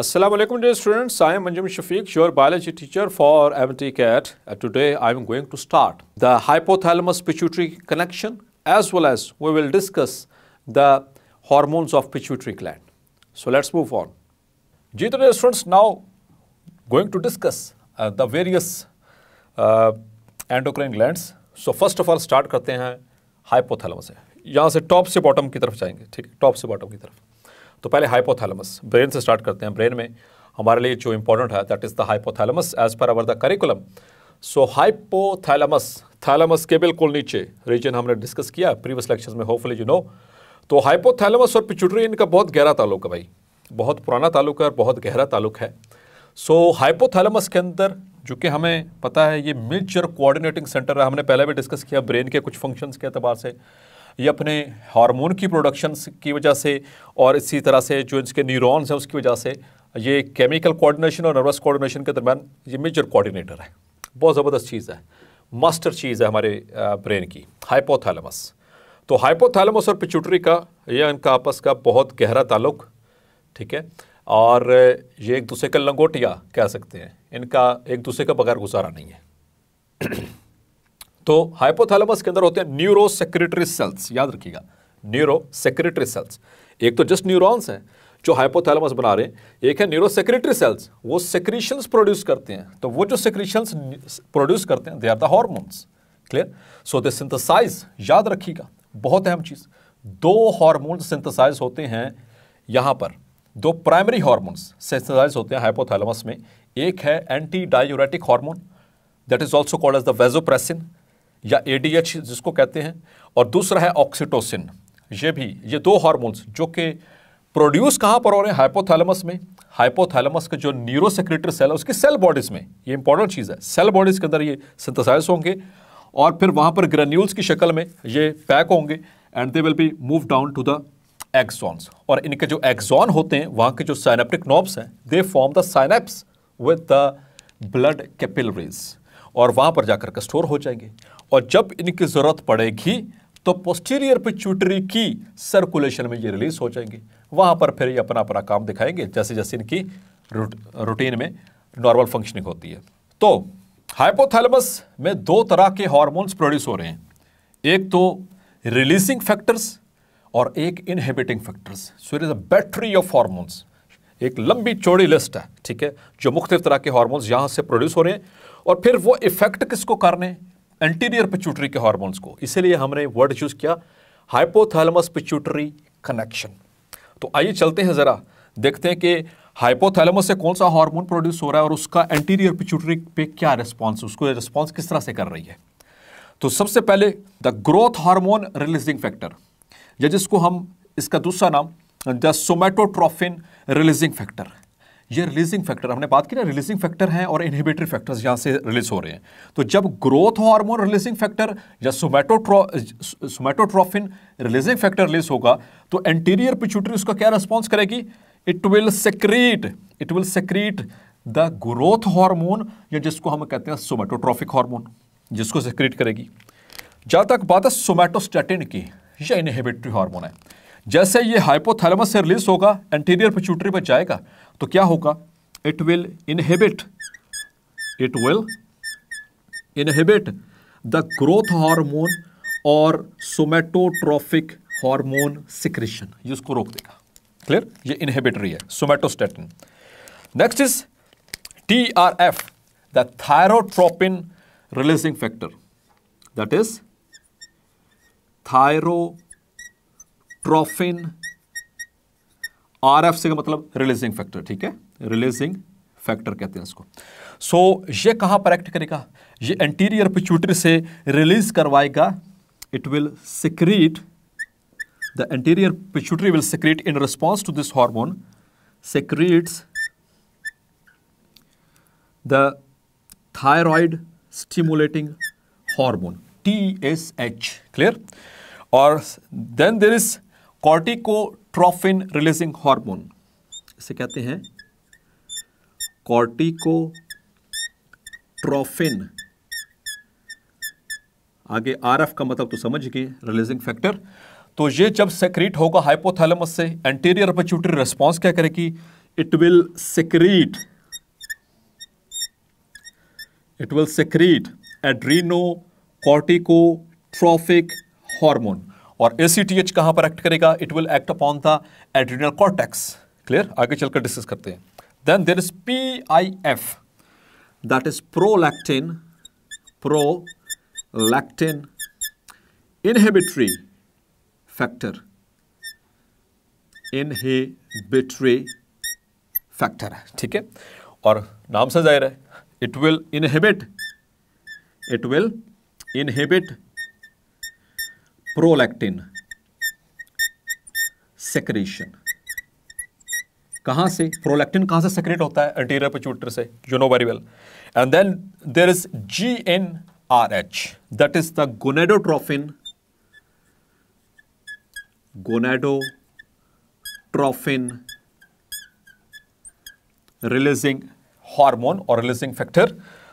Assalamualaikum dear students, I am Manjum Shafiq, your biology teacher for MT CAT. Uh, today I am going to start the hypothalamus pituitary connection as well as we will discuss the hormones of pituitary gland. So let's move on. g dear students, now going to discuss uh, the various uh, endocrine glands. So first of all start करते हैं hypothalamus यहाँ से top से bottom की तरफ जाएंगे, ठीक Top से bottom की तरफ. तो पहले हाइपोथैलेमस ब्रेन से स्टार्ट करते हैं ब्रेन में हमारे लिए जो इंपॉर्टेंट है that is the hypothalamus as per our the curriculum so hypothalamus thalamus के बिल्कुल नीचे रीजन हमने डिस्कस किया प्रीवियस लेक्चर्स में होपफुली यू नो तो हाइपोथैलेमस और पिचुटरी इनका बहुत गहरा ताल्लुक है भाई बहुत पुराना ताल्लुक है और बहुत गहरा ताल्लुक है सो so, हाइपोथैलेमस के अंदर जो कि हमें पता है ये मेजर कोऑर्डिनेटिंग सेंटर है हमने पहले भी डिस्कस किया ब्रेन के कुछ फंक्शंस के अतबार से ये अपने हार्मोन की प्रोडक्शन की वजह से और इसी तरह से जो इसके न्यूरॉन्स हैं उसकी वजह से ये केमिकल कोऑर्डिनेशन और नर्वस कोऑर्डिनेशन के दरमियान ये मेजर कोऑर्डिनेटर है बहुत ज़बरदस्त चीज़ है मास्टर चीज़ है हमारे ब्रेन की हाइपोथैलेमस तो हाइपोथैलेमस और पिचुटरी का यह इनका आपस का बहुत गहरा ताल्लुक ठीक है और ये एक दूसरे का लंगोटिया कह सकते हैं इनका एक दूसरे का बगैर गुजारा नहीं है तो हाइपोथैलेमस के अंदर होते हैं न्यूरो सेक्रेटरी सेल्स याद रखिएगा न्यूरो सेक्रेटरी सेल्स एक तो जस्ट न्यूरॉन्स हैं जो हाइपोथैलेमस बना रहे हैं एक है न्यूरो सेक्रेटरी सेल्स वो सेक्रीशंस प्रोड्यूस करते हैं तो वो जो सेक्रीशंस प्रोड्यूस करते हैं they are the hormones clear so they synthesize याद रखिएगा बहुत अहम चीज़ दो हार्मोन सिंथेसाइज होते हैं यहाँ पर दो प्राइमरी हार्मोन्स सिंथेसाइज होते हैं हाइपोथैलेमस में एक है antidiuretic hormone that is also called as the vasopressin या ए जिसको कहते हैं और दूसरा है ऑक्सीटोसिन ये भी ये दो हार्मोन्स जो कि प्रोड्यूस कहाँ पर हो रहे हैं हाइपोथैलमस में हाइपोथैलमस के जो न्यूरो सेक्रेटरी सेल है उसकी सेल बॉडीज़ में ये इंपॉर्टेंट चीज़ है सेल बॉडीज़ के अंदर ये सिंथेसाइज होंगे और फिर वहाँ पर ग्रेन्यूल्स की शक्ल में ये पैक होंगे and they will be move down to the axons और इनके जो एक्सॉन होते हैं वहाँ के जो साइनेप्टिक नॉब्स हैं they form the synapse with the blood capillaries और वहाँ पर जाकर के स्टोर हो जाएंगे और जब इनकी ज़रूरत पड़ेगी तो पोस्टीरियर पिच्यूटरी की सर्कुलेशन में ये रिलीज हो जाएंगे वहाँ पर फिर ये अपना अपना काम दिखाएंगे जैसे जैसे इनकी रूट, रूटीन में नॉर्मल फंक्शनिंग होती है तो हाइपोथैलेमस में दो तरह के हार्मोन्स प्रोड्यूस हो रहे हैं एक तो रिलीजिंग फैक्टर्स और एक inhibiting factors so it is a battery of hormones एक लंबी चौड़ी लिस्ट है ठीक है जो मुख्तलिफ तरह के हार्मोन्स यहाँ से प्रोड्यूस हो रहे हैं और फिर वो इफेक्ट किसको करने हैं एंटीरियर पिच्यूटरी के हार्मोन्स को इसीलिए हमने वर्ड यूज़ किया हाइपोथैलमस पिच्यूटरी कनेक्शन तो आइए चलते हैं ज़रा देखते हैं कि हाइपोथैलमस से कौन सा हार्मोन प्रोड्यूस हो रहा है और उसका एंटीरियर पिच्यूटरी पे क्या रिस्पॉन्स उसको रिस्पॉन्स किस तरह से कर रही है तो सबसे पहले the growth hormone releasing factor या जिसको हम इसका दूसरा नाम द सोमेटोट्रोफिन रिलीजिंग फैक्टर ये रिलीजिंग फैक्टर हमने बात की ना रिलीजिंग फैक्टर हैं और इनहिबिटरी फैक्टर्स यहाँ से रिलीज हो रहे हैं तो जब ग्रोथ हार्मोन रिलीजिंग फैक्टर या somatotro somatotrophin releasing factor release होगा तो एंटीरियर पिच्यूटरी उसका क्या रिस्पॉन्स करेगी it will secrete it will secrete the growth hormone या जिसको हम कहते हैं सोमेटोट्रोफिक हार्मोन जिसको सेक्रीट करेगी जहाँ तक बात है सोमेटोस्टेटिन की यह इनहिबिटरी हार्मोन है जैसे ये हाइपोथैलेमस से रिलीज होगा एंटीरियर पिच्यूटरी पर जाएगा तो क्या होगा it will inhibit it will inhibit the growth hormone और सोमेटोट्रॉफिक हार्मोन सिक्रेशन ये उसको रोक देगा क्लियर ये इनहेबिटरी है somatostatin next is T R F the thyrotropin releasing factor that is thyrotrophin R F से का मतलब रिलीजिंग फैक्टर ठीक है रिलीजिंग फैक्टर कहते हैं इसको सो so, ये कहां पर एक्ट करेगा ये एंटीरियर पिच्यूटरी से रिलीज करवाएगा it will secrete the anterior pituitary will secrete in response to this hormone secretes the thyroid stimulating hormone T S H clear और then there is corticotrophin releasing hormone इसे कहते हैं cortico ट्रोफिन आगे R F का मतलब तो समझ गए रिलीजिंग फैक्टर तो ये जब सेक्रेट होगा हाइपोथैलेमस से एंटीरियर पिट्यूटरी रिस्पॉन्स क्या करेगी it will secrete it will secrete adrenocorticotrophic hormone और ए सी टी एच कहाँ पर एक्ट करेगा it will act upon the adrenal cortex clear आगे चलकर डिस्कस करते हैं then there is P I F that is prolactin prolactin inhibitory factor inhibitory factor है ठीक है और नाम से जाहिर है it will inhibit it will inhibit prolactin secretion कहां से प्रोलैक्टिन कहां से सेक्रेट होता है एंटीरियर पिट्यूटर से you know very well and then there is G N R H that is the gonadotrophin gonadotrophin releasing hormone और releasing factor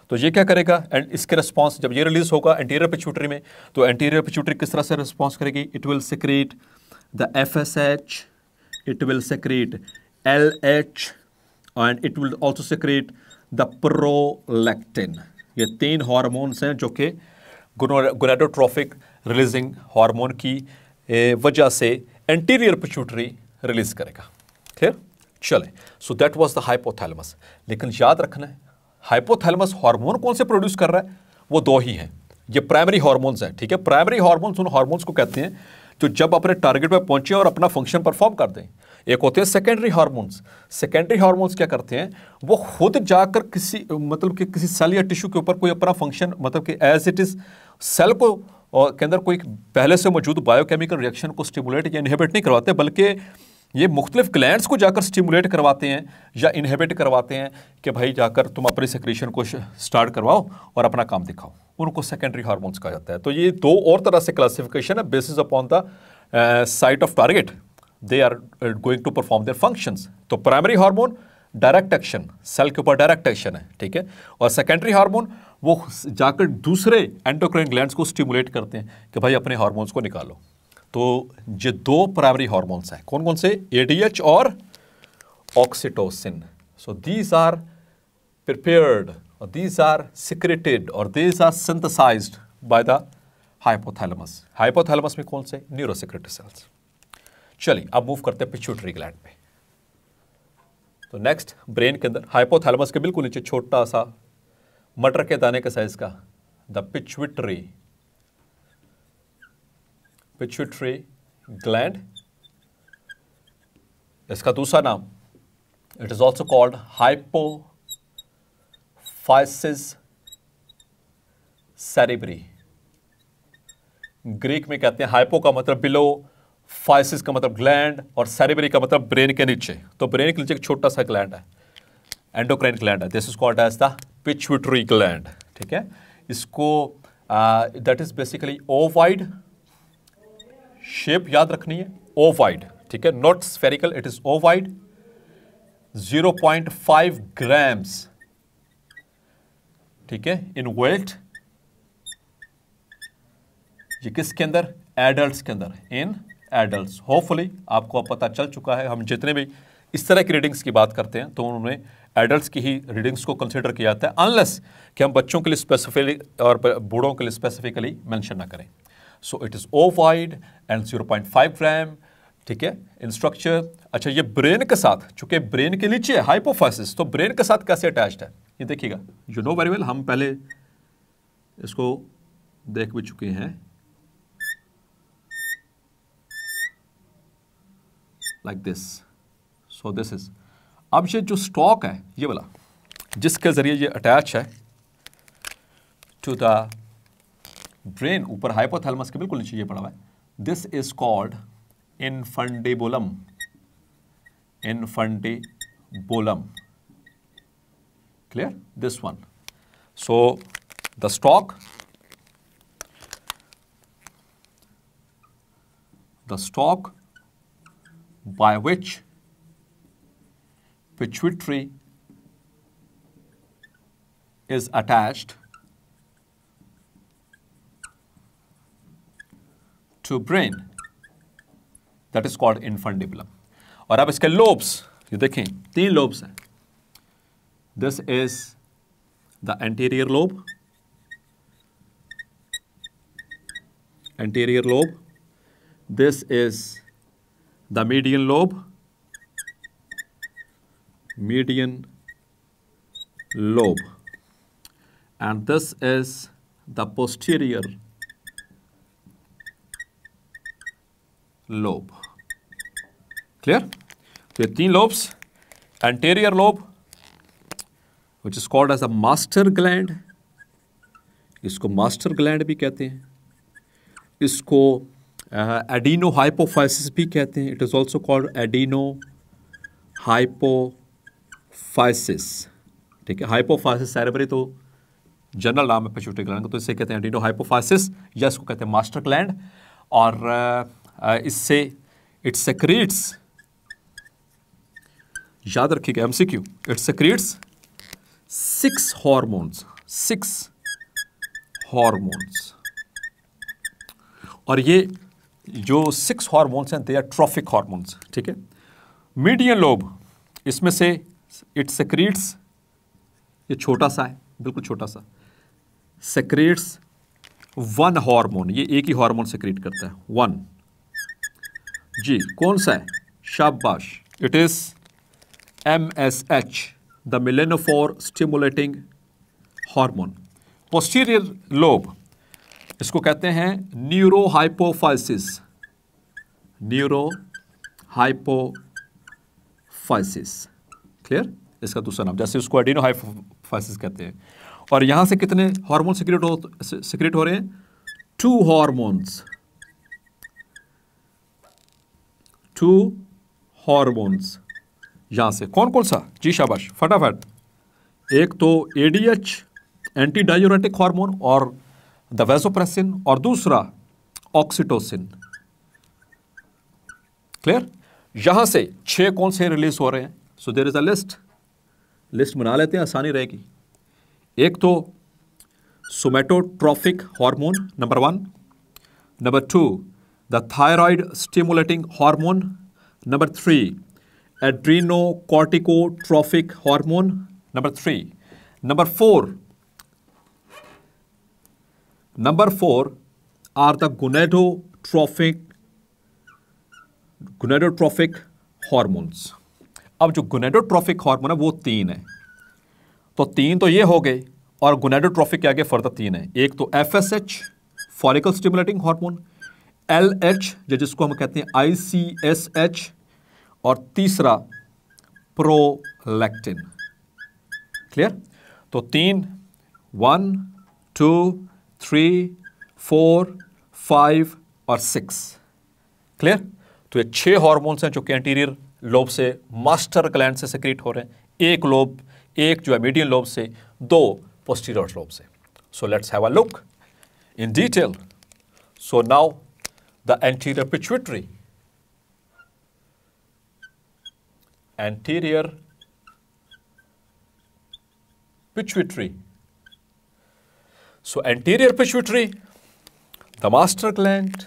तो ये क्या करेगा एंड इसके रिस्पॉन्स जब ये रिलीज होगा एंटीरियर पिच्यूटरी में तो एंटीरियर पिच्यूटरी किस तरह से रिस्पॉन्स करेगी it will secrete the F S H will will L H and it will also secrete the prolactin. ये तीन हॉर्मोन्स हैं जो कि गोनाडोट्रॉफिक रिलीजिंग हार्मोन की वजह से एंटीरियर पिच्यूटरी रिलीज करेगा ठीक चले so that was the hypothalamus लेकिन याद रखना है हाइपोथैलेमस हार्मोन कौन से प्रोड्यूस कर रहा है वो दो ही हैं ये प्राइमरी हार्मोन्स हैं ठीक है प्राइमरी हार्मोन्स उन हार्मोन्स को कहते हैं जो जब अपने टारगेट पर पहुंचे और अपना फंक्शन परफॉर्म कर दें एक होते हैं सेकेंडरी हार्मोन्स सेकेंडरी हार्मोन्स क्या करते हैं वो खुद जाकर किसी मतलब कि किसी सेल या टिश्यू के ऊपर कोई अपना फंक्शन मतलब कि एज इट इज़ सेल को के अंदर कोई पहले से मौजूद बायोकेमिकल रिएक्शन को स्टिमुलेट या इनहेबिट नहीं करवाते बल्कि ये मुख्तलिफ ग्लैंड को जाकर स्टिमुलेट करवाते हैं या इनहेबिट करवाते हैं कि भाई जाकर तुम अपने सेक्रेशन को स्टार्ट करवाओ और अपना काम दिखाओ उनको सेकेंडरी हारमोन्स कहा जाता है तो ये दो और तरह से क्लासिफिकेशन है basis upon the site of target they are going to perform their functions तो primary hormone direct action cell के ऊपर डायरेक्ट एक्शन है ठीक है और सेकेंडरी हार्मोन वो जाकर दूसरे एंटोक्रेन ग्लैंड्स को स्टिमुलेट करते हैं कि भाई अपने हार्मोन्स को निकालो तो ये दो प्राइमरी हॉर्मोन्स हैं कौन कौन से एडीएच और oxytocin so these are prepared और दीज आर सिक्रेटेड और these are synthesize by the hypothalamus hypothalamus में कौन से न्यूरोसिक्रेटरी सेल्स चलिए अब मूव करते हैं पिच्यूटरी ग्लैंड पे तो नेक्स्ट ब्रेन के अंदर हाइपोथैलेमस के बिल्कुल नीचे छोटा सा मटर के दाने के साइज का द पिच्यूटरी पिट्यूटरी ग्लैंड इसका दूसरा नाम it is also called hypophysis cerebri Greek में कहते हैं हाइपो का मतलब बिलो फाइसिस का मतलब ग्लैंड और सेरेब्री का मतलब ब्रेन के नीचे तो ब्रेन के नीचे एक छोटा सा ग्लैंड है एंडोक्राइन ग्लैंड है this is called as the pituitary gland ठीक है इसको that is basically ovoid shape याद रखनी है ओ वाइड ठीक है not spherical it is ovoid 0.5 grams ठीक है इन वेल्ट ये किसके अंदर एडल्ट के अंदर इन एडल्ट होपफुली आपको अब पता चल चुका है हम जितने भी इस तरह की रीडिंग्स की बात करते हैं तो उन्होंने एडल्ट की ही रीडिंग्स को कंसिडर किया जाता है अनलेस कि हम बच्चों के लिए स्पेसिफिकली और बूढ़ों के लिए स्पेसिफिकली मेंशन ना करें so it is ovoid and zero point five gram ठीक है इन स्ट्रक्चर अच्छा ये ब्रेन के साथ चूंकि ब्रेन के नीचे हाइपोफाइसिस तो ब्रेन के साथ कैसे अटैच्ड है ये देखिएगा यू नो वेरी वेल हम पहले इसको देख भी चुके हैं like this so this is अब ये जो स्टॉक है ये वाला जिसके ज़रिए ये अटैच है टू द ब्रेन ऊपर हाइपोथैलेमस के बिल्कुल नीचे ये पड़ा हुआ है this is called infundibulum infundibulum clear this one so the stalk the stalk by which pituitary is attached to brain that is called infundibulum infant develop और अब इसके लोब्स ये देखें तीन लोब्स हैं this is the anterior lobe anterior lobe this is the median lobe median lobe and this is the posterior lobe clear तो ये तीन lobes anterior lobe which is called as a master gland इसको master gland भी कहते हैं इसको adeno uh, hypophysis भी कहते हैं it is also called adenohypophysis ठीक है हाइपोफाइसिस सेरेबरी तो जनरल नाम है छोटे ग्लैंड तो इसे कहते हैं एडिनो हाइपोफाइसिस या इसको कहते हैं मास्टर ग्लैंड और uh, इससे इट सेक्रेट्स याद रखिएगा M C Q it six hormones six hormones और ये जो सिक्स हॉर्मोन्स हैं दे आर ट्रॉफिक हॉर्मोन्स ठीक है मीडियम लोब इसमें से इट सक्रीट्स ये छोटा सा है बिल्कुल छोटा सा सेक्रेट्स वन हार्मोन ये एक ही हार्मोन सेक्रेट करता है वन जी कौन सा है शाबाश it is M S H the melanophore stimulating hormone posterior lobe इसको कहते हैं neurohypophysis neurohypophysis clear इसका दूसरा नाम जैसे उसको एडिनो हाइपोफाइसिस कहते हैं और यहां से कितने हार्मोन सिक्रेट हो सिक्रेट हो रहे हैं टू हार्मोन्स टू हॉर्मोन्स यहां से कौन कौन सा जी शाबाश फटाफट एक तो एडीएच एंटी डायोरेटिक हॉर्मोन और द वेजोप्रेसिन और दूसरा ऑक्सीटोसिन क्लियर यहां से छह कौन से रिलीज हो रहे हैं so there is a list list बना लेते हैं आसानी रहेगी एक तो somatotrophic hormone number one number two the thyroid stimulating hormone. Number 3 adrenocorticotropic hormone. Number 3 Number 4 number 4 are the gonadotropic gonadotropic hormones अब जो गुनेडोट्रॉफिक हार्मोन है वो तीन है तो तीन तो ये हो गए और गुनेडोट्रॉफिक के आगे फर्दर तीन है एक तो FSH S H follicle stimulating hormone L H जिसको हम कहते हैं आई सी एस एच और तीसरा प्रोलैक्टिन क्लियर तो तीन one two three four five और सिक्स क्लियर तो ये छह हार्मोन्स हैं जो कि एंटीरियर लोब से मास्टर ग्लैंड से सेक्रेट हो रहे हैं एक लोब एक जो है मीडियम लोब से दो पोस्टीरियर लोब से so let's have a look in detail so now the anterior pituitary. Anterior pituitary. So anterior pituitary, the master gland,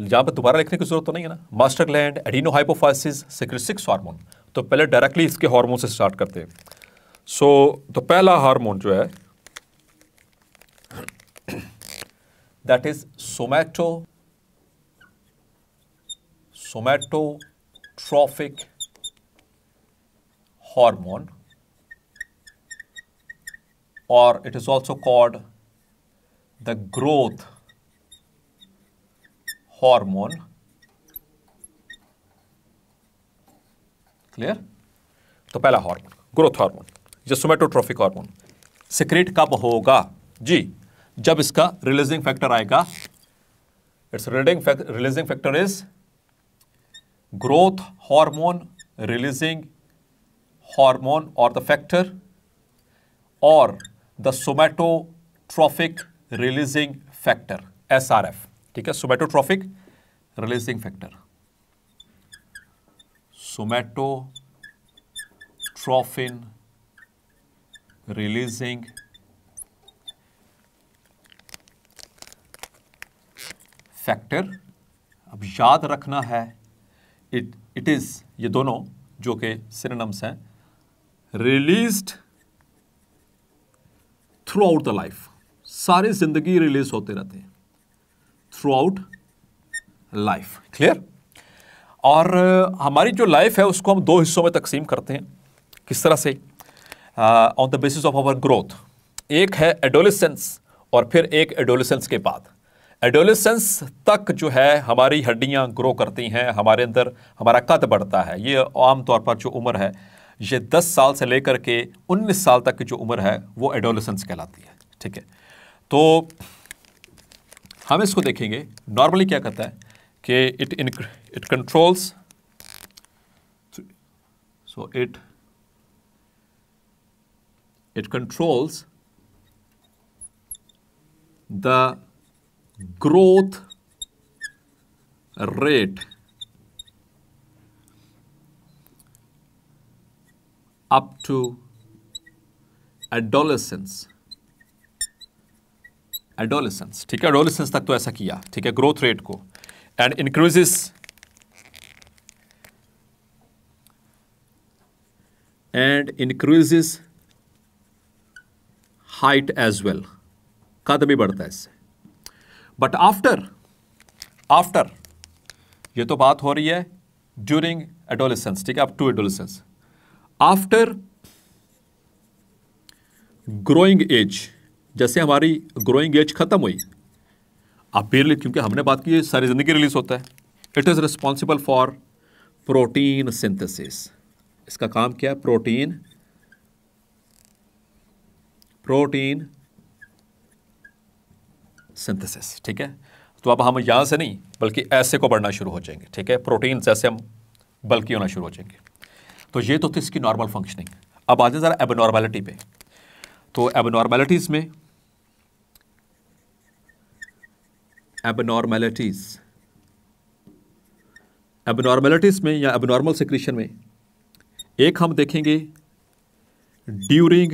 यहाँ पर दोबारा लिखने की जरूरत तो नहीं है ना master gland adenohypophysis secrete six hormone तो पहले डायरेक्टली इसके हार्मोन से स्टार्ट करते हैं सो so, तो पहला हार्मोन जो है that is somato somatotrophic hormone और it is also called the growth hormone clear तो पहला हार्मोन ग्रोथ हार्मोन ये सोमेटोट्रॉफिक हार्मोन सिक्रेट कब होगा जी जब इसका रिलीजिंग फैक्टर आएगा its releasing releasing factor is growth hormone releasing hormone or the factor or the somatotrophic releasing factor SRF ठीक है somatotrophic releasing factor somatotrophin releasing factor अब याद रखना है इट इट इज़ ये दोनों जो कि सिनेम्स हैं released throughout the life सारी जिंदगी रिलीज होते रहते हैं थ्रू आउट लाइफ क्लियर और हमारी जो लाइफ है उसको हम दो हिस्सों में तकसीम करते हैं किस तरह से on the basis of our growth एक है एडोलिसेंस और फिर एक एडोलिसेंस के बाद एडोलेसेंस तक जो है हमारी हड्डियाँ ग्रो करती हैं हमारे अंदर हमारा कद बढ़ता है ये आम तौर पर जो उम्र है ये 10 साल से लेकर के 19 साल तक की जो उम्र है वो एडोलेसेंस कहलाती है ठीक है तो हम इसको देखेंगे नॉर्मली क्या कहता है कि it in it controls so it it controls the growth rate up to adolescence adolescence ठीक है एडोलेसेंस तक तो ऐसा किया ठीक है ग्रोथ रेट को and increases and increases height as well कद भी बढ़ता है इससे बट आफ्टर आफ्टर ये तो बात हो रही है ड्यूरिंग एडोलिसेंस ठीक है up to adolescence after growing age जैसे हमारी ग्रोइंग एज खत्म हुई आप बिरली क्योंकि हमने बात की सारी ज़िंदगी रिलीज होता है it is responsible for protein synthesis इसका काम क्या है प्रोटीन प्रोटीन सिंथेसिस ठीक है तो अब हम यहाँ से नहीं बल्कि ऐसे को बढ़ना शुरू हो जाएंगे ठीक है प्रोटीन जैसे हम बल्कि होना शुरू हो जाएंगे तो ये तो थी इसकी नॉर्मल फंक्शनिंग अब आ जाए ज़रा एबनॉर्मेलिटी पे तो एबनॉर्मेलिटीज़ में एबनॉर्मेलिटीज़ एबनॉर्मेलिटीज़ में या एबनॉर्मल सिक्रीशन में एक हम देखेंगे ड्यूरिंग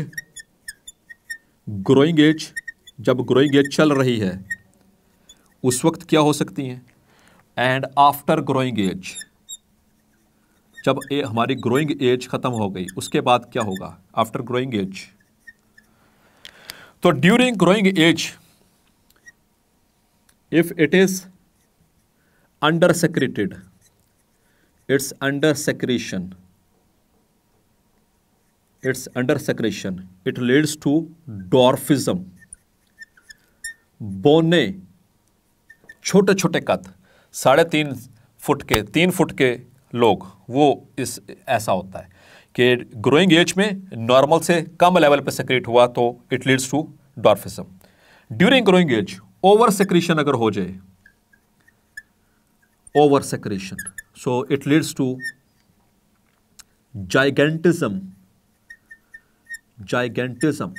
ग्रोइंग एज जब ग्रोइंग एज चल रही है उस वक्त क्या हो सकती हैं एंड आफ्टर ग्रोइंग एज जब ए, हमारी ग्रोइंग एज ख़त्म हो गई उसके बाद क्या होगा आफ्टर ग्रोइंग एज तो during growing age if it is under secreted its under secretion its under secretion it leads to dwarfism बोने छोटे छोटे कद साढ़े तीन फुट के तीन फुट के लोग वो इस ऐसा होता है कि ग्रोइंग एज में नॉर्मल से कम लेवल पे सेक्रेट हुआ तो it leads to dwarfism during growing age over secretion अगर हो जाए over secretion so it leads to gigantism gigantism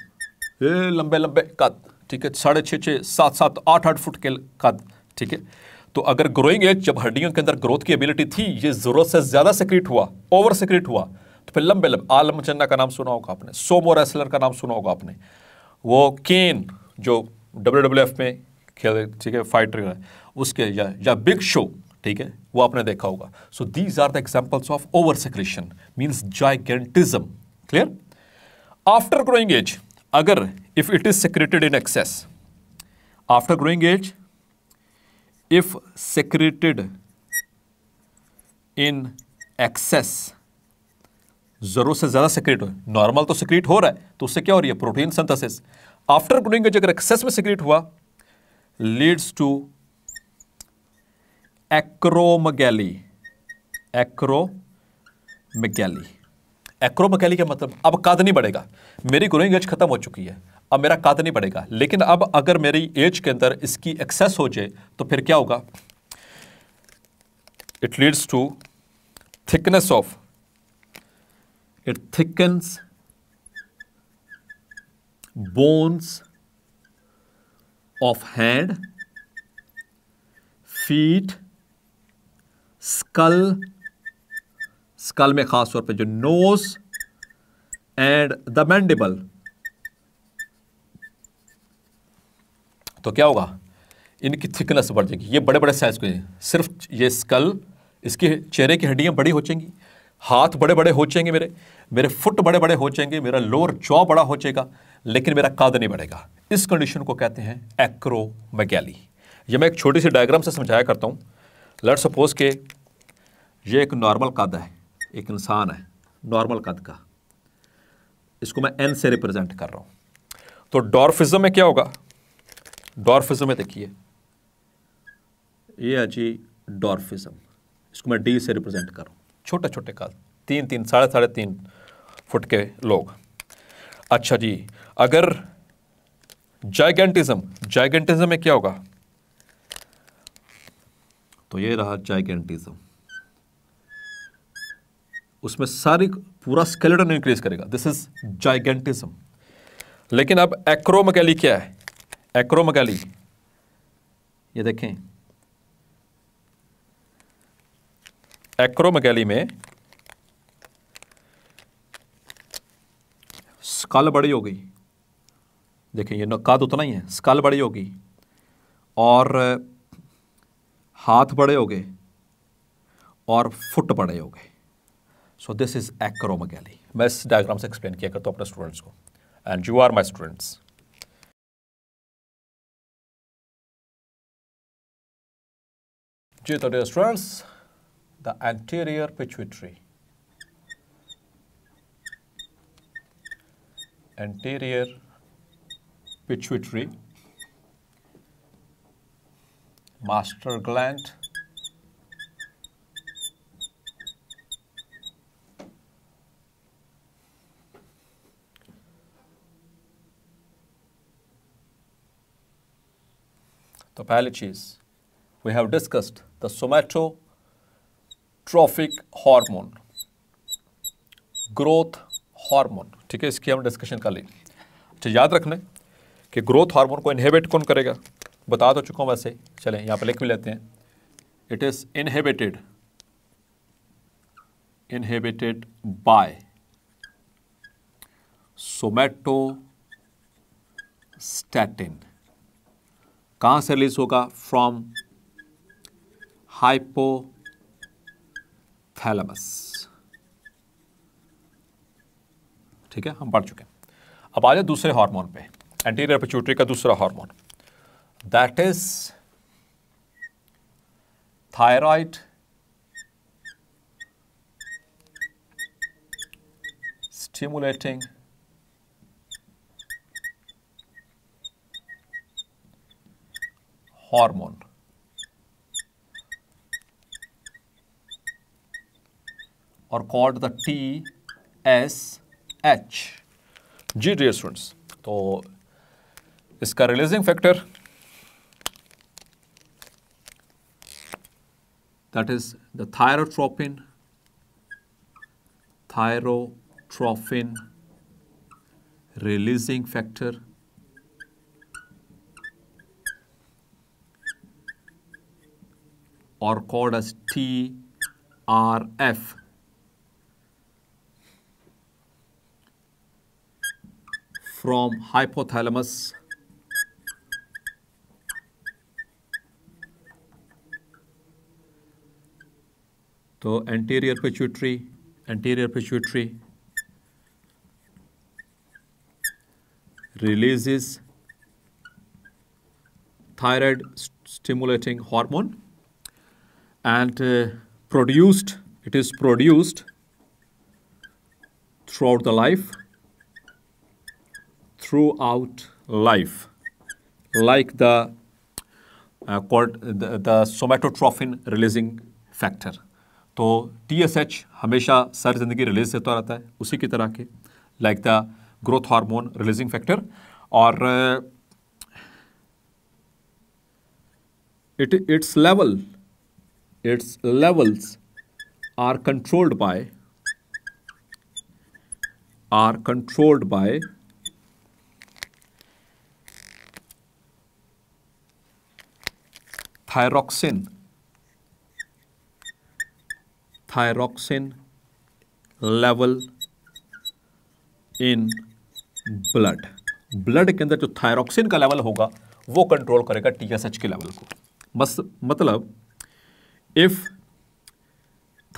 लंबे लंबे कद ठीक है साढ़े छः छः सात सात आठ आठ फुट के कद ठीक है तो अगर ग्रोइंग एज जब हड्डियों के अंदर ग्रोथ की एबिलिटी थी ये ज़रूरत से ज़्यादा सेक्रेट हुआ ओवर सेक्रेट हुआ तो फिर लंबे लंबे आलम चन्ना का नाम सुना होगा आपने सोमो रेसलर का नाम सुना होगा आपने वो केन जो डब्ल्यू डब्ल्यू एफ में खेल ठीक है फाइटर है उसके या, या बिग शो ठीक है वो आपने देखा होगा so these are the examples of over secretion means gigantism clear after growing age अगर if it is secreted in excess. After growing age, if secreted in excess, जरूर से ज़्यादा सिक्रेट हो नॉर्मल तो सिक्रेट हो रहा है तो उससे क्या हो रही है protein synthesis after growing age अगर एक्सेस में सिक्रेट हुआ leads to acromegaly acromegaly acromegaly का मतलब अब काद नहीं बढ़ेगा मेरी ग्रोइंग एज खत्म हो चुकी है अब मेरा कात नहीं पड़ेगा लेकिन अब अगर मेरी एज के अंदर इसकी एक्सेस हो जाए तो फिर क्या होगा it leads to thickness of it thickens bones of hand feet skull skull में खास तौर पे जो नोज एंड द मैंडिबल तो क्या होगा इनकी थिकनेस बढ़ जाएगी ये बड़े बड़े साइज के सिर्फ ये स्कल इसके चेहरे की हड्डियाँ बड़ी हो जाएंगी हाथ बड़े बड़े हो जाएंगे मेरे मेरे फुट बड़े बड़े हो जाएंगे मेरा लोअर जॉ बड़ा हो जाएगा लेकिन मेरा काद नहीं बढ़ेगा इस कंडीशन को कहते हैं एक्रोमेगैली ये मैं एक छोटी सी डायग्राम से समझाया करता हूँ लेट सपोज के ये एक नॉर्मल कद है एक इंसान है नॉर्मल कद का इसको मैं एन से रिप्रेजेंट कर रहा हूँ तो डॉर्फिज्म में क्या होगा डॉर्फिज्म में देखिए ये है जी डॉर्फिज्म इसको मैं डी से रिप्रेजेंट कर रहा हूँ छोटे छोटे काल तीन तीन साढ़े साढ़े तीन फुट के लोग अच्छा जी अगर जाइगेंटिज्म जाइगेंटिज्म में क्या होगा तो ये रहा जाइगेंटिज्म उसमें सारी पूरा स्केलेटन इंक्रीज करेगा दिस इज जाइगेंटिज्म लेकिन अब एक्रोमकैली क्या है एक्रोमगैली ये देखें एक्रोमगैली में स्कल बड़ी हो गई देखें ये काद उतना ही है स्कल बड़ी होगी और हाथ बड़े हो गए और फुट बड़े हो गए सो दिस इज़ एक्रोमगैली मैं इस डायग्राम से एक्सप्लेन किया करता हूँ अपने स्टूडेंट्स को and you are my students G dear students, the anterior pituitary. Anterior pituitary, master gland, the palaches. we have discussed the somatotrophic hormone growth hormone ठीक है इसकी हम डिस्कशन कर ली अच्छा याद रखना कि ग्रोथ हार्मोन को इनहेबिट कौन करेगा बता तो चुका हूँ वैसे चलें यहाँ पर लिख भी लेते हैं it is inhibited inhibited by somatostatin कहाँ से रिलीज होगा फ्रॉम हाइपोथैलेमस ठीक है हम पढ़ चुके हैं अब आ जाए दूसरे हार्मोन पे एंटीरियर पिट्यूटरी का दूसरा hormone that is thyroid stimulating hormone or called the TSH. जी डी स्टूडेंट्स तो इसका releasing factor that is the thyrotropin thyrotropin releasing factor or called as TRF from hypothalamus so anterior pituitary anterior pituitary releases thyroid stimulating hormone and uh, produced it is produced throughout the life throughout life, like the uh, called the, the somatotrophin releasing factor. तो T S H हमेशा सारी ज़िंदगी release से तो रहता है उसी की तरह के like the growth hormone releasing factor और it its level its levels are controlled by are controlled by thyroxin thyroxin level in blood blood के अंदर जो थायरोक्सिन का लेवल होगा वो कंट्रोल करेगा टीएसएच के लेवल को बस मतलब इफ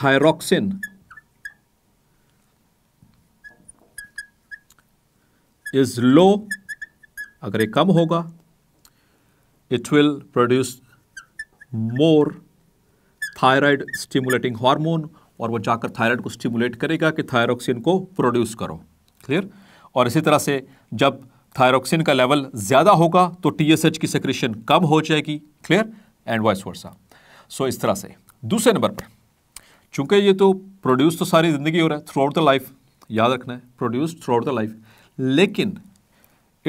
थायरोक्सिन इज लो अगर ये कम होगा it will produce more thyroid stimulating hormone और वो जाकर थायराइड को स्टिमुलेट करेगा कि थायरोक्सिन को प्रोड्यूस करो क्लियर और इसी तरह से जब थायरोक्सिन का लेवल ज़्यादा होगा तो टीएसएच की सेक्रेशन कम हो जाएगी clear and vice versa so इस तरह से दूसरे नंबर पर चूंकि ये तो प्रोड्यूस तो सारी ज़िंदगी हो रहा है थ्रू आउट द लाइफ याद रखना है produce throughout the life लेकिन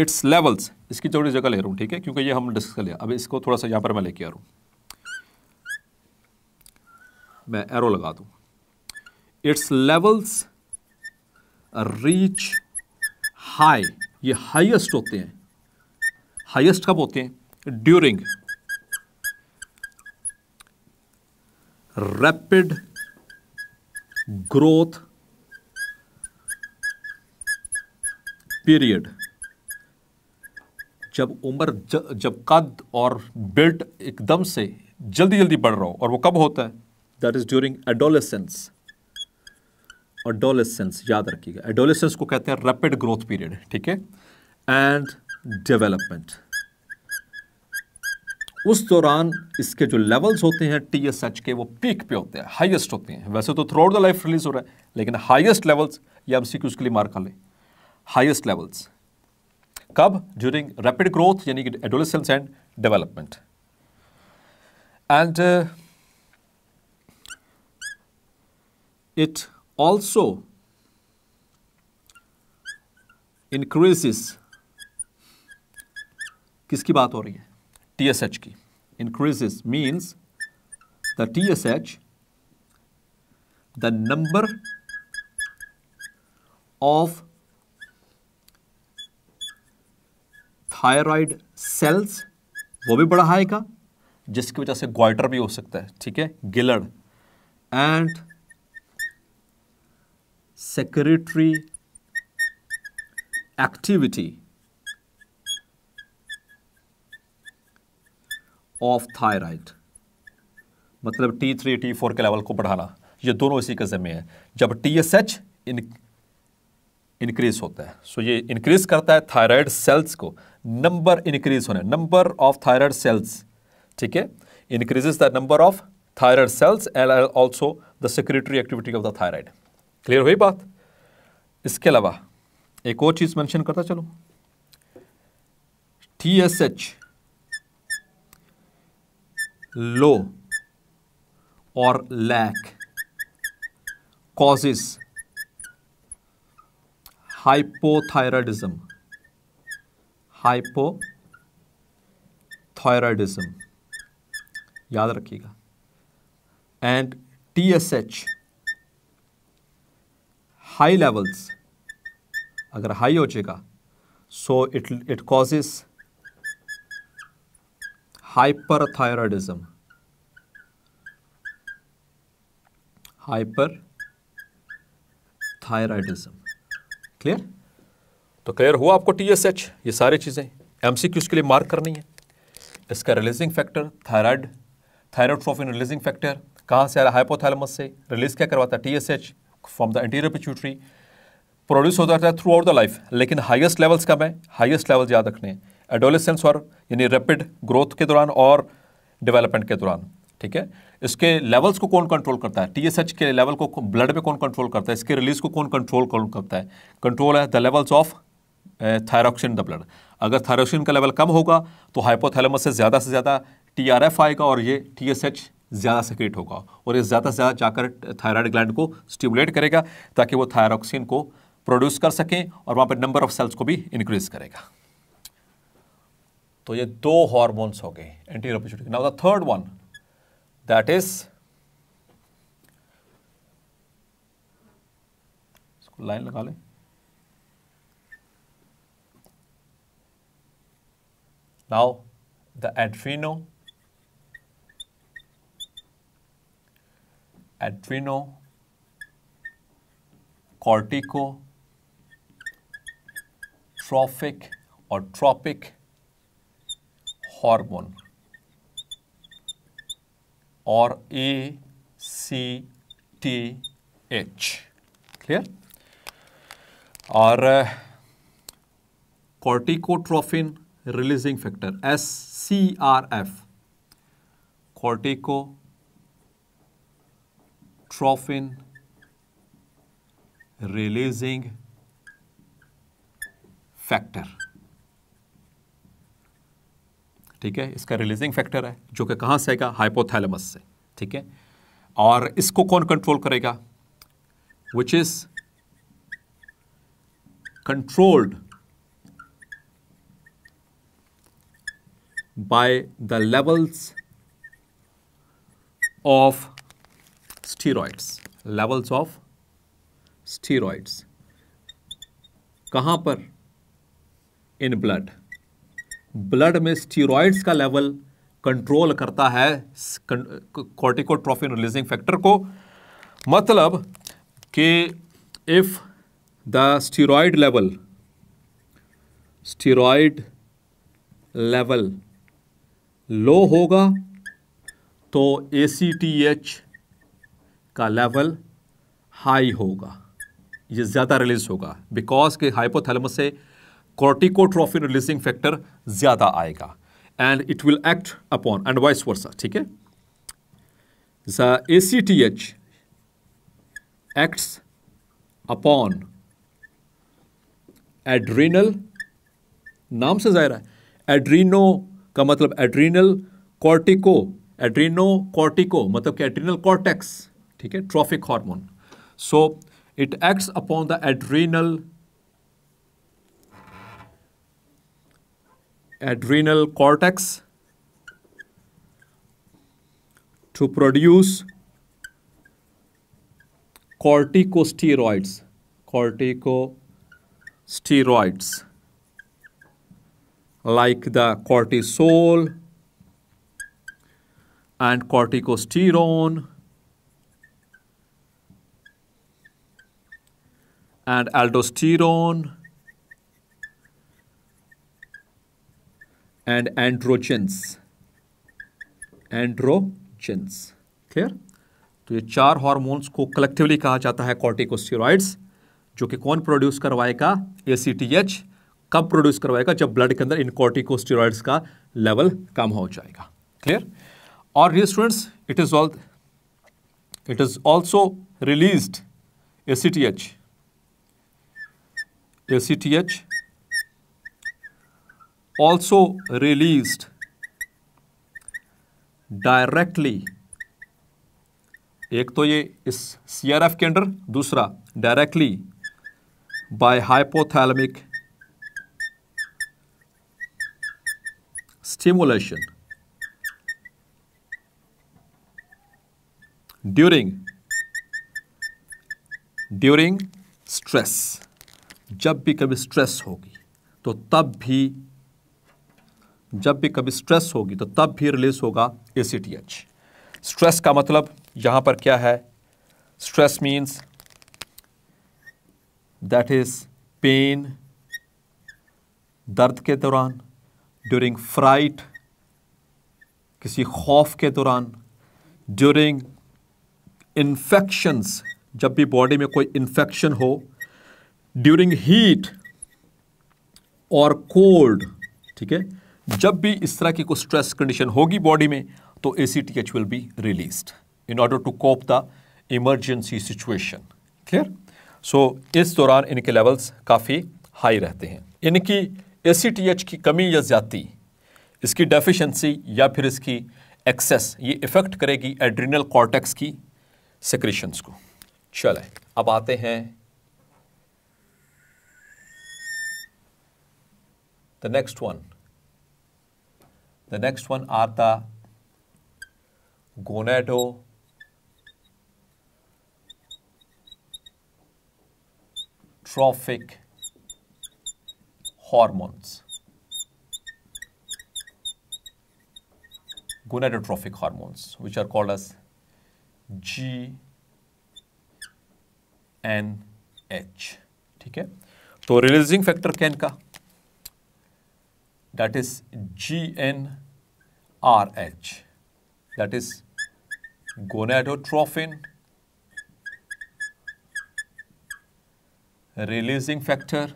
इट्स लेवल्स इसकी थोड़ी जगह ले रहा हूँ ठीक है क्योंकि ये हम डिस्कस कर लिया अब इसको थोड़ा सा यहाँ पर मैं लेके आ रहा हूँ मैं एरो लगा दूं इट्स लेवल्स रीच हाई ये हाईएस्ट होते हैं हाईएस्ट कब होते हैं ड्यूरिंग रैपिड ग्रोथ पीरियड जब उम्र जब कद और बिल्ट एकदम से जल्दी जल्दी बढ़ रहा हो और वो कब होता है that is during adolescence adolescence याद रखिएगा एडोलेसेंस को कहते हैं रैपिड ग्रोथ पीरियड ठीक है एंड डेवलपमेंट उस दौरान इसके जो लेवल्स होते हैं टी एस एच के वो पीक पे होते हैं हाईएस्ट होते हैं वैसे तो throughout the life release हो रहा है लेकिन हाईएस्ट लेवल्स या एम के लिए मार खा ले हाईएस्ट लेवल्स कब ड्यूरिंग रैपिड ग्रोथ यानी कि adolescence and development and it also increases किसकी बात हो रही है टी एस एच की increases means the TSH, the number of thyroid cells वो भी बढ़ाएगा जिसकी वजह से ग्वाइटर भी हो सकता है ठीक है गिलड़ and secretary activity of thyroid मतलब टी थ्री टी फोर के लेवल को बढ़ाना ये दोनों इसी के ज़िम्मे है जब टी एस एच इंक्रीज होता है सो ये इंक्रीज करता है थायराइड सेल्स को नंबर इंक्रीज होने नंबर ऑफ थायराइड सेल्स ठीक है increases the number of thyroid cells and also the secretory activity of the thyroid clear हुई बात इसके अलावा एक और चीज़ मेंशन करता चलो टी एस एच लो और लैक कॉजेज हाइपोथायराइडिज्म हाइपोथायराइडिज्म याद रखिएगा and T S H high levels अगर high हो जाएगा so it it causes hyperthyroidism hyperthyroidism clear तो क्लियर हुआ आपको टी एस एच ये सारी चीज़ें एम सी क्यूज के लिए मार्क करनी है इसका releasing factor thyroid thyrotrophin releasing factor कहाँ से आ रहा है हाइपोथैलेमस से रिलीज क्या करवाता है T S H from the anterior pituitary produce होता रहता है थ्रू आउट द लाइफ लेकिन हाइस्ट लेवल्स कब है हाइएस्ट लेवल याद रखने एडोलिसेंस एडोलेसेंस और यानी रैपिड ग्रोथ के दौरान और डेवलपमेंट के दौरान ठीक है इसके लेवल्स को कौन कंट्रोल करता है टीएसएच के लेवल को ब्लड में कौन कंट्रोल करता है इसके रिलीज को कौन कंट्रोल कौन करता है कंट्रोल है the levels of thyroxine the blood अगर थायरॉक्सिन का लेवल कम होगा तो हाइपोथैलेमस से ज़्यादा से ज़्यादा टी आर एफ आएगा और ये टी एस एच ज़्यादा सेक्रेट होगा और ये ज़्यादा से ज़्यादा जाकर थायराइड ग्लैंड को स्टिमुलेट करेगा ताकि वो थायरॉक्सिन को प्रोड्यूस कर सकें और वहाँ पर नंबर ऑफ सेल्स को भी इंक्रीज करेगा तो ये दो हॉर्मोन्स हो गए anti now the third one that is line लगा लें now the adreno adrenocorticotrophic और ट्रॉपिक हार्मोन और A C T H clear और corticotrophin releasing factor S C R F cortico trophin releasing factor ठीक है इसका releasing factor है जो कि कहां से आएगा हाइपोथैलेमस से ठीक है और इसको कौन कंट्रोल करेगा which is controlled by the levels of steroids levels of steroids कहां पर इन ब्लड ब्लड में स्टीरोइड्स का लेवल कंट्रोल करता है कॉर्टिकोट्रोफिन रिलीजिंग फैक्टर को मतलब कि if the steroid level steroid level low होगा तो ए सी टी एच का लेवल हाई होगा ये ज़्यादा रिलीज होगा बिकॉज के हाइपोथैलेमस से कॉर्टिकोट्रोफिन रिलीजिंग फैक्टर ज़्यादा आएगा and it will act upon and vice versa ठीक है the A C T H acts upon adrenal नाम से ज़ाहिर है एड्रीनो का मतलब एड्रीनल कॉर्टिको एड्रीनो कॉर्टिको मतलब कि एड्रीनल कॉर्टेक्स ठीक है trophic hormone so it acts upon the adrenal cortex to produce corticosteroids corticosteroids like the cortisol and corticosterone and aldosterone and androgens androgens clear तो ये चार hormones को collectively कहा जाता है कॉर्टिकोस्टेरॉइड्स जो कि कौन प्रोड्यूस करवाएगा ए कब प्रोड्यूस करवाएगा जब ब्लड के अंदर इन कॉर्टिकोस्टीरोइड्स का लेवल कम हो जाएगा क्लियर और ये students it is all it is also released A ACTH also released directly एक तो ये इस सी आर एफ के अंडर दूसरा directly by hypothalamic stimulation during during stress जब भी कभी स्ट्रेस होगी तो तब भी जब भी कभी स्ट्रेस होगी तो तब भी रिलीज होगा ए स्ट्रेस का मतलब यहां पर क्या है stress means that is pain दर्द के दौरान ड्यूरिंग फ्राइट किसी खौफ के दौरान ड्यूरिंग इन्फेक्शंस जब भी बॉडी में कोई इन्फेक्शन हो ड्यूरिंग हीट और कोल्ड ठीक है जब भी इस तरह की कोई स्ट्रेस कंडीशन होगी बॉडी में तो A C T H will be release in order to cope the emergency situation clear so इस दौरान इनके लेवल्स काफ़ी हाई रहते हैं इनकी ए सी टी एच की कमी या ज़्यादा इसकी डेफिशिएंसी या फिर इसकी एक्सेस ये इफ़ेक्ट करेगी एड्रिनल कॉर्टेक्स की सेक्रेशंस को चले अब आते हैं The next one. The next one are the gonadotrophins. trophic hormones. Gonadotrophic hormones, which are called as GNH. okay. So, releasing factor can can that is GnRH that is gonadotrophin releasing factor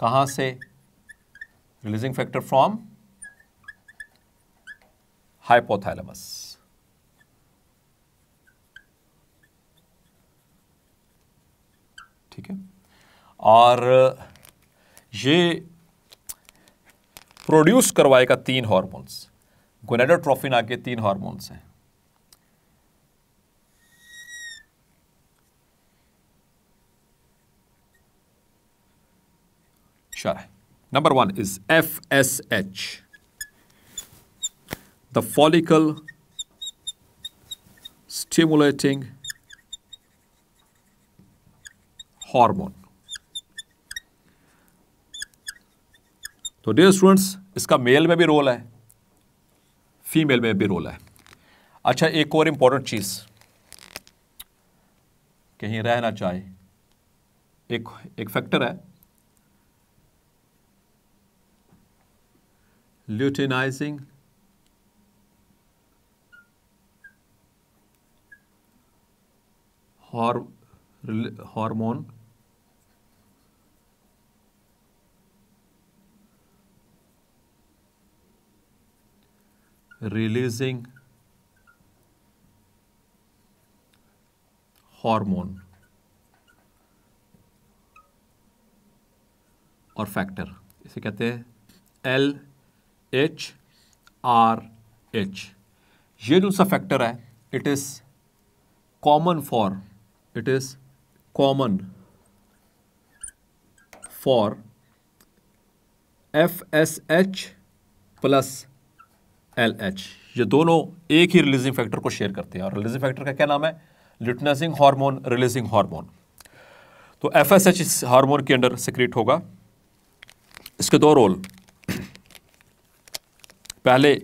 कहाँ से releasing factor from hypothalamus ठीक है और ये produce करवाएगा तीन hormones gonadotrophin आके तीन हॉर्मोन्स हैं चार number one is F S H the follicle stimulating hormone तो डियर स्टूडेंट्स इसका मेल में भी रोल है फीमेल में भी रोल है अच्छा एक और इंपॉर्टेंट चीज़ कहीं रहना चाहे एक एक फैक्टर है ल्यूटिनाइजिंग हौर, releasing hormone और फैक्टर इसे कहते हैं एल एच आर एच ये जो सा फैक्टर है it is common for it is common for F S H plus L H ये दोनों एक ही रिलीजिंग फैक्टर को शेयर करते हैं और रिलीजिंग फैक्टर का क्या नाम है लिटनेसिंग हार्मोन रिलीजिंग हार्मोन तो एफ एस एच इस हार्मोन के अंडर सिक्रिट होगा इसके दो रोल पहले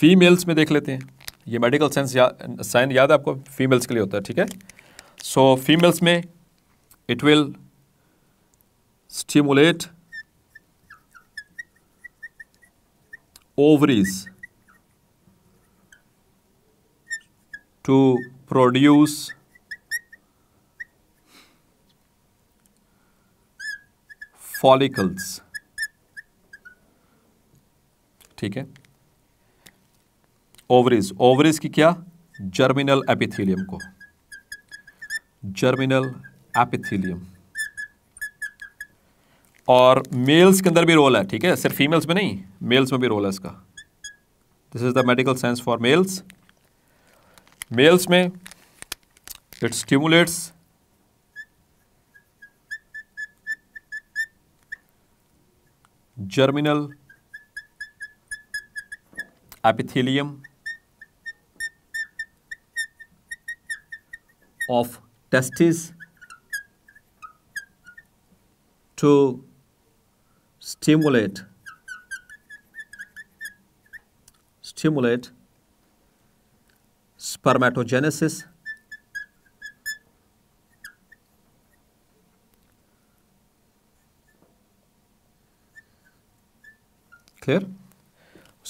फीमेल्स में देख लेते हैं ये मेडिकल साइंस या साइन याद है आपको फीमेल्स के लिए होता है ठीक है सो फीमेल्स में it will stimulate ovaries to produce follicles ठीक है ओवरीज ओवरीज की क्या जर्मिनल एपिथेलियम को जर्मिनल एपिथेलियम और मेल्स के अंदर भी रोल है ठीक है सिर्फ फीमेल्स में नहीं मेल्स में भी रोल है इसका this is the medical science for males males में it stimulates germinal epithelium of testis to stimulate stimulate spermatogenesis clear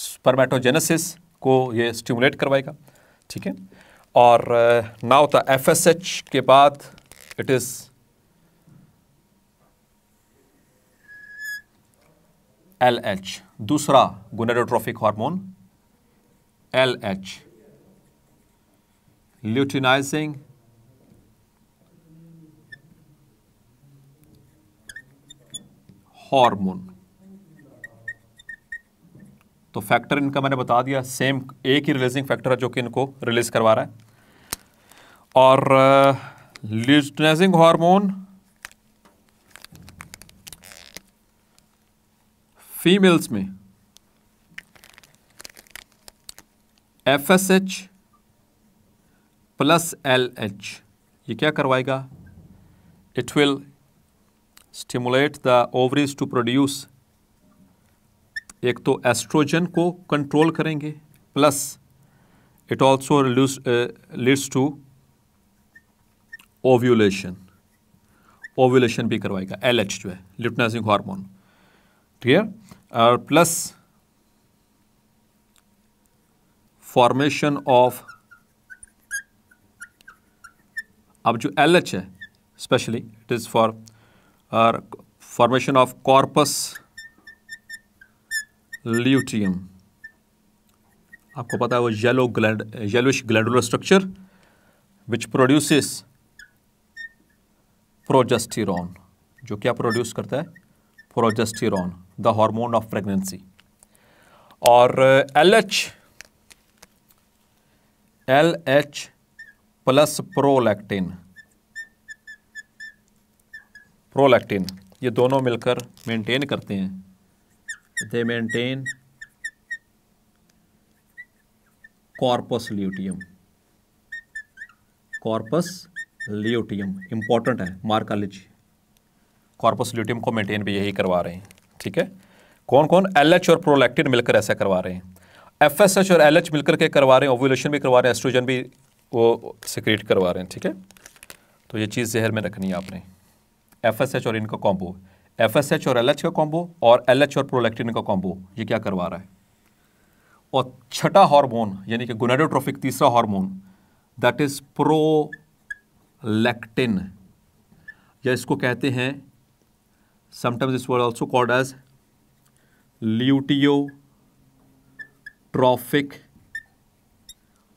spermatogenesis को ये स्टिमुलेट करवाएगा ठीक है और नाउ द एफ के बाद इट इज़ एल एच दूसरा gonadotrophic hormone L H luteinizing hormone तो फैक्टर इनका मैंने बता दिया सेम एक ही रिलीजिंग फैक्टर है जो कि इनको रिलीज करवा रहा है और ल्यूटिनाइजिंग uh, हार्मोन फीमेल्स में F S H plus L H ये क्या करवाएगा it will stimulate the ovaries to produce एक तो एस्ट्रोजन को कंट्रोल करेंगे plus it also leads to ovulation ovulation भी करवाएगा एल एच जो है ल्यूटनाइजिंग हार्मोन क्लियर और प्लस फॉर्मेशन ऑफ अब जो एल एच है specially it is for formation of corpus luteum आपको पता है वो yellow gland yellowish glandular structure which produces progesterone जो क्या प्रोड्यूस करता है progesterone the hormone of pregnancy और L H L H plus prolactin prolactin ये दोनों मिलकर मेंटेन करते हैं they maintain corpus luteum corpus luteum important है मार्क लीजिए कॉर्पस ल्यूटियम को मेंटेन भी यही करवा रहे हैं ठीक है कौन कौन एलएच और प्रोलैक्टिन मिलकर ऐसा करवा रहे हैं एफएसएच और एलएच मिलकर के करवा रहे हैं ओवुलेशन भी करवा रहे हैं एस्ट्रोजन भी वो सिक्रेट करवा रहे हैं ठीक है तो ये चीज़ जहर में रखनी है आपने एफएसएच और इनका कॉम्बो एफएसएच और एलएच का कॉम्बो और एलएच और प्रोलैक्टिन का कॉम्बो ये क्या करवा रहा है और छठा हॉर्मोन यानी कि गुनाडोट्रोफिक तीसरा हॉर्मोन दैट इज प्रोलैक्टिन या इसको कहते हैं Sometimes this word also called as luteotrophic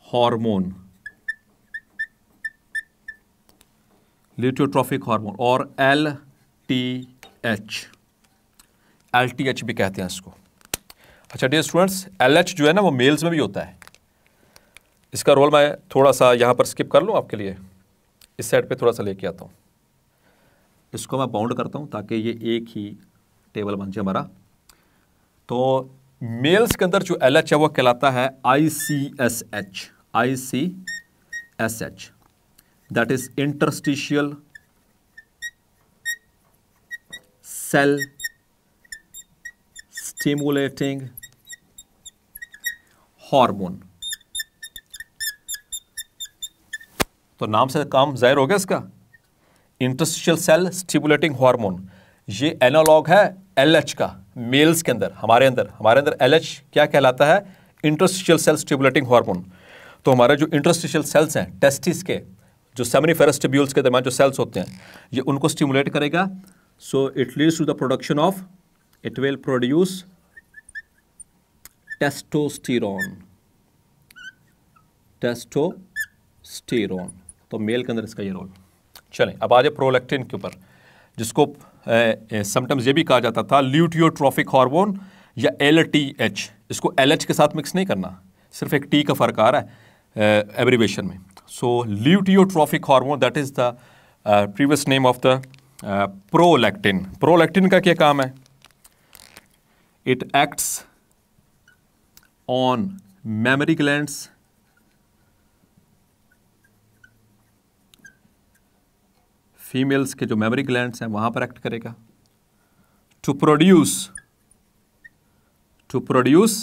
hormone. Luteotrophic hormone और L T H L T H भी कहते हैं इसको अच्छा डियर स्टूडेंट्स एल एच जो है ना वो मेल्स में भी होता है इसका रोल मैं थोड़ा सा यहाँ पर स्किप कर लूँ आपके लिए इस साइड पे थोड़ा सा लेके आता हूँ इसको मैं बाउंड करता हूँ ताकि ये एक ही टेबल बन जाए हमारा तो मेल्स के अंदर जो एल एच है वो कहलाता है I C S H I C S H that is interstitial cell stimulating hormone तो नाम से काम जाहिर हो गया इसका इंटरस्टिशियल सेल स्टिबुलेटिंग हार्मोन ये एनालॉग है एलएच का मेल्स के अंदर हमारे अंदर हमारे अंदर एलएच क्या कहलाता है इंटरस्टिशियल सेल स्टिबुलेटिंग हार्मोन तो हमारे जो इंटरस्टिशियल सेल्स हैं टेस्टिस के जो सेमनी ट्यूब्यूल्स के दरमियान जो सेल्स होते हैं ये उनको स्टिमुलेट करेगा so it leads to the production of it will produce testosterone testosterone तो मेल के अंदर इसका ये रोल चलें अब आ जाए प्रोलेक्टिन के ऊपर जिसको सिम्टम्स ये भी कहा जाता था ल्यूटियोट्रॉफिक हार्मोन या एल टी एच इसको एल एच के साथ मिक्स नहीं करना सिर्फ एक टी का फ़र्क आ रहा है एब्रीवेशन में so luteotrophic hormone that is the previous name of the prolactin prolactin का क्या काम है it acts on mammary glands females के जो मेमोरी ग्लैंड हैं वहां पर एक्ट करेगा to produce to produce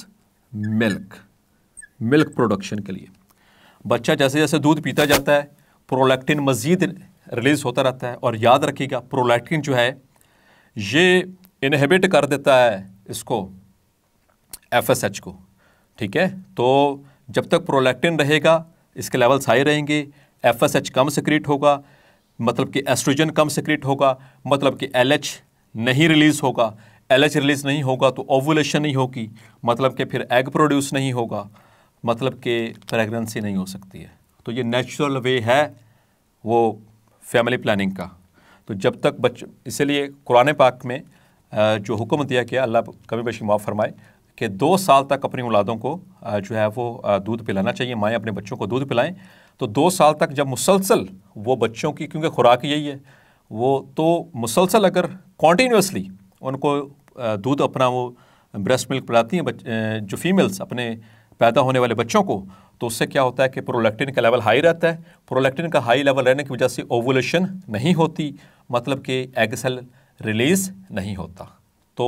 milk milk production के लिए बच्चा जैसे जैसे दूध पीता जाता है प्रोलैक्टिन मज़ीद रिलीज़ होता रहता है और याद रखिएगा प्रोलैक्टिन जो है ये इनहेबिट कर देता है इसको एफ एस एच को ठीक है तो जब तक प्रोलैक्टिन रहेगा इसके लेवल्स हाई रहेंगे एफ एस एच कम सिक्रीट होगा मतलब कि एस्ट्रोजन कम सिक्रिट होगा मतलब कि एल नहीं रिलीज़ होगा एल रिलीज़ नहीं होगा तो ओवुलेशन नहीं होगी मतलब कि फिर एग प्रोड्यूस नहीं होगा मतलब कि प्रेगनेंसी नहीं हो सकती है तो ये नेचुरल वे है वो फैमिली प्लानिंग का तो जब तक बच इसलिए कुरान पाक में जो हुक्म दिया गया अल्लाह कभी बशी माफ़ फरमाए कि दो साल तक अपनी औलादों को जो है वो दूध पिलाना चाहिए माएँ अपने बच्चों को दूध पिलाएं तो दो साल तक जब मुसलसल वो बच्चों की क्योंकि खुराक यही है वो तो मुसलसल अगर कॉन्टीन्यूसली उनको दूध अपना वो ब्रेस्ट मिल्क पिलाती हैं जो फीमेल्स अपने पैदा होने वाले बच्चों को तो उससे क्या होता है कि प्रोलेक्टिन का लेवल हाई रहता है प्रोलेक्टिन का हाई लेवल रहने की वजह से ओवुलेशन नहीं होती मतलब कि एग सेल रिलीज़ नहीं होता तो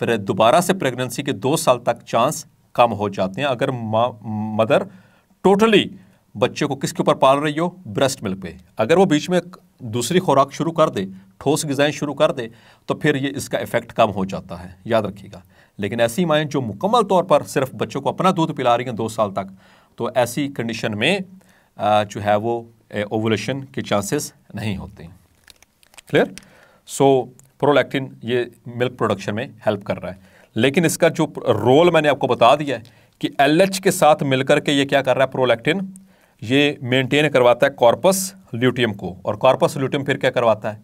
फिर दोबारा से प्रेगनेंसी के दो साल तक चांस कम हो जाते हैं अगर मदर टोटली बच्चे को किसके ऊपर पाल रही हो ब्रेस्ट मिल्क पे अगर वो बीच में दूसरी खुराक शुरू कर दे ठोस गज़ाएँ शुरू कर दे तो फिर ये इसका इफ़ेक्ट कम हो जाता है याद रखिएगा लेकिन ऐसी माएँ जो मुकम्मल तौर पर सिर्फ बच्चों को अपना दूध पिला रही हैं दो साल तक तो ऐसी कंडीशन में जो है वो ओवुलेशन के चांसेस नहीं होते क्लियर सो प्रोलैक्टिन ये मिल्क प्रोडक्शन में हेल्प कर रहा है लेकिन इसका जो रोल मैंने आपको बता दिया है कि एल के साथ मिलकर के ये क्या कर रहा है प्रोलैक्टिन ये मेंटेन करवाता है कॉर्पस ल्यूटियम को और कॉर्पस ल्यूटियम फिर क्या करवाता है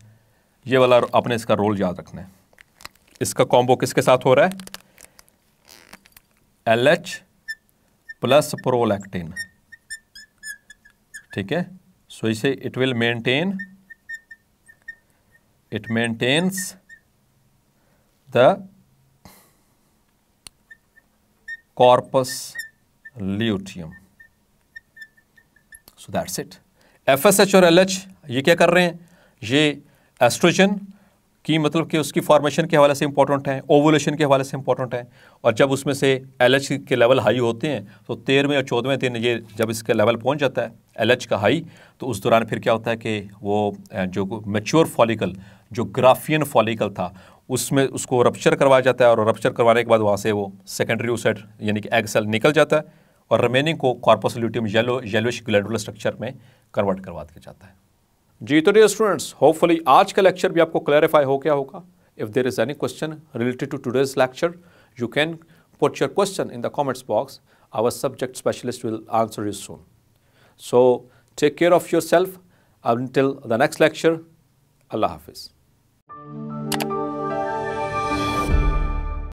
ये वाला अपने इसका रोल याद रखना है इसका कॉम्बो किसके साथ हो रहा है एल एच प्लस प्रोलैक्टिन ठीक है सो इसे it will maintain it maintains the corpus luteum so that's it F S H और एल एच ये क्या कर रहे हैं ये एस्ट्रोजन की मतलब कि उसकी फॉर्मेशन के हवाले से इंपॉर्टेंट है ओवोलेशन के हवाले से इंपॉर्टेंट है और जब उसमें से एल एच के लेवल हाई होते हैं तो तेरहवें और चौदहवें दिन ये जब इसके लेवल पहुंच जाता है एल एच का हाई तो उस दौरान फिर क्या होता है कि वो जो मेच्योर फॉलिकल जो ग्राफियन फॉलिकल था उसमें उसको रप्चर करवाया जाता है और रप्चर करवाने के बाद वहाँ से वो सेकेंडरी ओसेट यानी कि एग सेल निकल जाता है और रिमेनिंग को corpus luteum yellow yellowish glandular structure में कन्वर्ट करवा दिया जाता है जी तो डियर स्टूडेंट्स होपफुली आज का लेक्चर भी आपको क्लैरिफाई हो गया होगा if there is any question related to today's lecture you can put your question in the comments box our subject specialist will answer you soon so take care of yourself until the next lecture अल्लाह हाफिज़